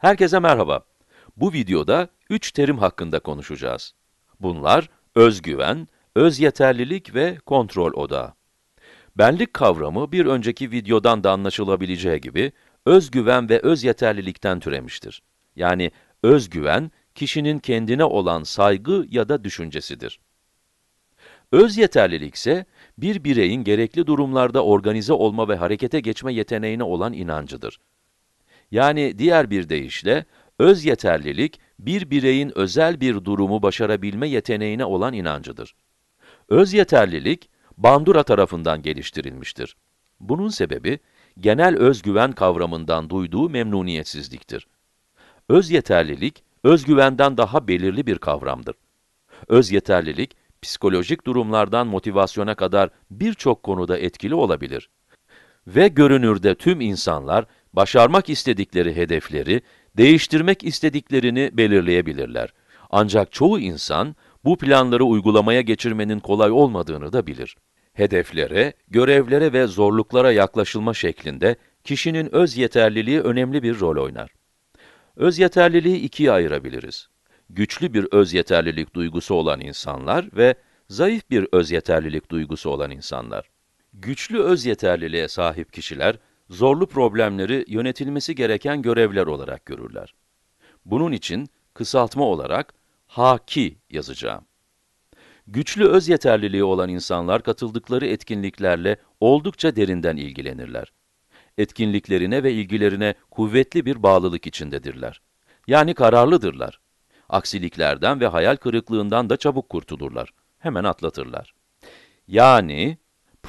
Herkese merhaba. Bu videoda 3 terim hakkında konuşacağız. Bunlar özgüven, öz yeterlilik ve kontrol odağı. Benlik kavramı bir önceki videodan da anlaşılabileceği gibi özgüven ve öz yeterlilikten türemiştir. Yani özgüven kişinin kendine olan saygı ya da düşüncesidir. Öz yeterlilik ise bir bireyin gerekli durumlarda organize olma ve harekete geçme yeteneğine olan inancıdır. Yani diğer bir deyişle, öz yeterlilik, bir bireyin özel bir durumu başarabilme yeteneğine olan inancıdır. Öz yeterlilik, Bandura tarafından geliştirilmiştir. Bunun sebebi, genel özgüven kavramından duyduğu memnuniyetsizliktir. Öz yeterlilik, özgüvenden daha belirli bir kavramdır. Öz yeterlilik, psikolojik durumlardan motivasyona kadar birçok konuda etkili olabilir. Ve görünürde tüm insanlar başarmak istedikleri hedefleri, değiştirmek istediklerini belirleyebilirler. Ancak çoğu insan bu planları uygulamaya geçirmenin kolay olmadığını da bilir. Hedeflere, görevlere ve zorluklara yaklaşılma şeklinde kişinin öz yeterliliği önemli bir rol oynar. Öz yeterliliği ikiye ayırabiliriz. Güçlü bir öz yeterlilik duygusu olan insanlar ve zayıf bir öz yeterlilik duygusu olan insanlar güçlü öz yeterliliğe sahip kişiler, zorlu problemleri yönetilmesi gereken görevler olarak görürler. Bunun için kısaltma olarak HAKİ yazacağım. Güçlü öz yeterliliği olan insanlar katıldıkları etkinliklerle oldukça derinden ilgilenirler. Etkinliklerine ve ilgilerine kuvvetli bir bağlılık içindedirler. Yani kararlıdırlar. Aksiliklerden ve hayal kırıklığından da çabuk kurtulurlar. Hemen atlatırlar. Yani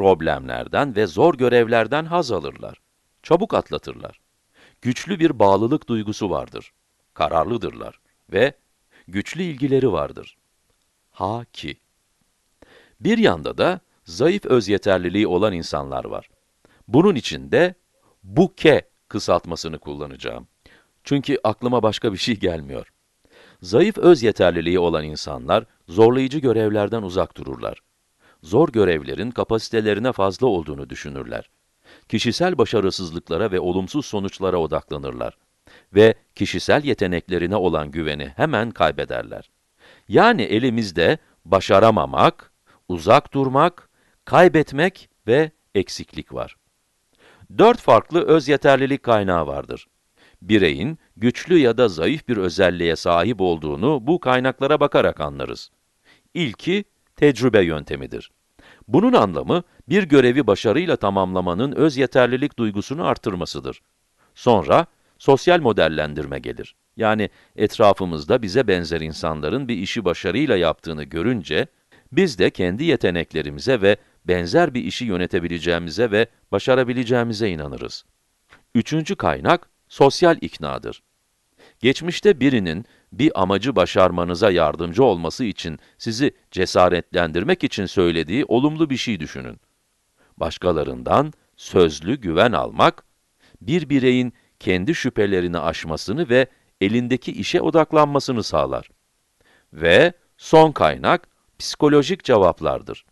problemlerden ve zor görevlerden haz alırlar. Çabuk atlatırlar. Güçlü bir bağlılık duygusu vardır. Kararlıdırlar ve güçlü ilgileri vardır. Ha ki. Bir yanda da zayıf öz yeterliliği olan insanlar var. Bunun için de bu buke kısaltmasını kullanacağım. Çünkü aklıma başka bir şey gelmiyor. Zayıf öz yeterliliği olan insanlar zorlayıcı görevlerden uzak dururlar zor görevlerin kapasitelerine fazla olduğunu düşünürler. Kişisel başarısızlıklara ve olumsuz sonuçlara odaklanırlar ve kişisel yeteneklerine olan güveni hemen kaybederler. Yani elimizde başaramamak, uzak durmak, kaybetmek ve eksiklik var. Dört farklı öz yeterlilik kaynağı vardır. Bireyin güçlü ya da zayıf bir özelliğe sahip olduğunu bu kaynaklara bakarak anlarız. İlki tecrübe yöntemidir. Bunun anlamı, bir görevi başarıyla tamamlamanın öz yeterlilik duygusunu artırmasıdır. Sonra, sosyal modellendirme gelir. Yani etrafımızda bize benzer insanların bir işi başarıyla yaptığını görünce, biz de kendi yeteneklerimize ve benzer bir işi yönetebileceğimize ve başarabileceğimize inanırız. Üçüncü kaynak, sosyal iknadır. Geçmişte birinin bir amacı başarmanıza yardımcı olması için sizi cesaretlendirmek için söylediği olumlu bir şey düşünün. Başkalarından sözlü güven almak, bir bireyin kendi şüphelerini aşmasını ve elindeki işe odaklanmasını sağlar. Ve son kaynak psikolojik cevaplardır.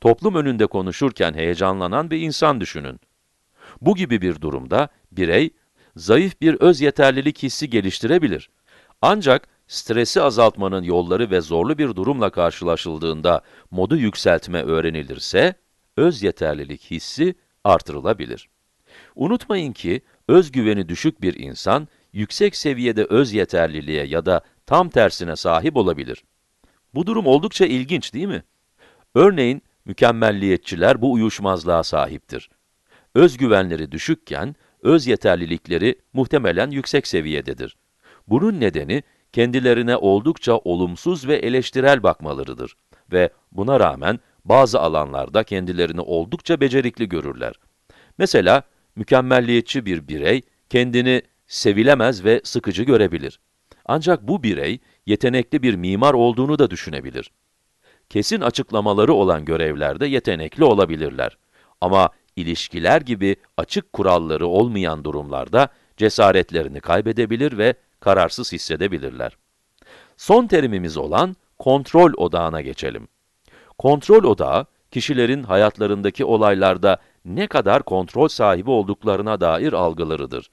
Toplum önünde konuşurken heyecanlanan bir insan düşünün. Bu gibi bir durumda birey zayıf bir öz yeterlilik hissi geliştirebilir. Ancak stresi azaltmanın yolları ve zorlu bir durumla karşılaşıldığında modu yükseltme öğrenilirse, öz yeterlilik hissi artırılabilir. Unutmayın ki, özgüveni düşük bir insan, yüksek seviyede öz yeterliliğe ya da tam tersine sahip olabilir. Bu durum oldukça ilginç değil mi? Örneğin, mükemmelliyetçiler bu uyuşmazlığa sahiptir. Özgüvenleri düşükken, öz yeterlilikleri muhtemelen yüksek seviyededir. Bunun nedeni kendilerine oldukça olumsuz ve eleştirel bakmalarıdır ve buna rağmen bazı alanlarda kendilerini oldukça becerikli görürler. Mesela mükemmelliyetçi bir birey kendini sevilemez ve sıkıcı görebilir. Ancak bu birey yetenekli bir mimar olduğunu da düşünebilir. Kesin açıklamaları olan görevlerde yetenekli olabilirler. Ama ilişkiler gibi açık kuralları olmayan durumlarda cesaretlerini kaybedebilir ve kararsız hissedebilirler. Son terimimiz olan kontrol odağına geçelim. Kontrol odağı, kişilerin hayatlarındaki olaylarda ne kadar kontrol sahibi olduklarına dair algılarıdır.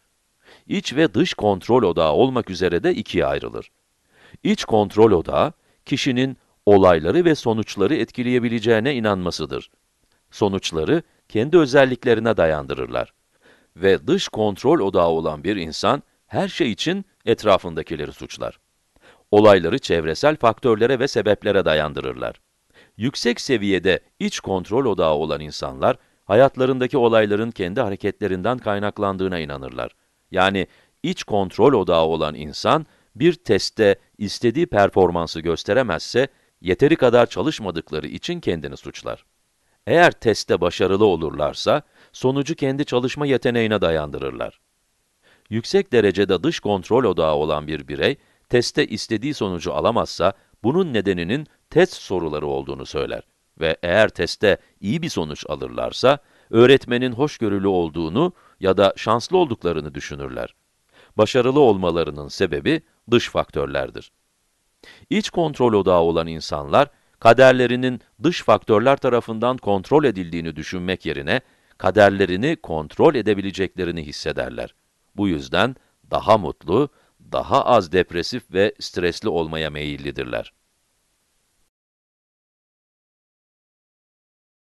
İç ve dış kontrol odağı olmak üzere de ikiye ayrılır. İç kontrol odağı, kişinin olayları ve sonuçları etkileyebileceğine inanmasıdır. Sonuçları, kendi özelliklerine dayandırırlar. Ve dış kontrol odağı olan bir insan, her şey için etrafındakileri suçlar. Olayları çevresel faktörlere ve sebeplere dayandırırlar. Yüksek seviyede iç kontrol odağı olan insanlar, hayatlarındaki olayların kendi hareketlerinden kaynaklandığına inanırlar. Yani iç kontrol odağı olan insan, bir testte istediği performansı gösteremezse, yeteri kadar çalışmadıkları için kendini suçlar. Eğer testte başarılı olurlarsa, sonucu kendi çalışma yeteneğine dayandırırlar. Yüksek derecede dış kontrol odağı olan bir birey, testte istediği sonucu alamazsa, bunun nedeninin test soruları olduğunu söyler. Ve eğer testte iyi bir sonuç alırlarsa, öğretmenin hoşgörülü olduğunu ya da şanslı olduklarını düşünürler. Başarılı olmalarının sebebi dış faktörlerdir. İç kontrol odağı olan insanlar, kaderlerinin dış faktörler tarafından kontrol edildiğini düşünmek yerine, kaderlerini kontrol edebileceklerini hissederler. Bu yüzden daha mutlu, daha az depresif ve stresli olmaya meyillidirler.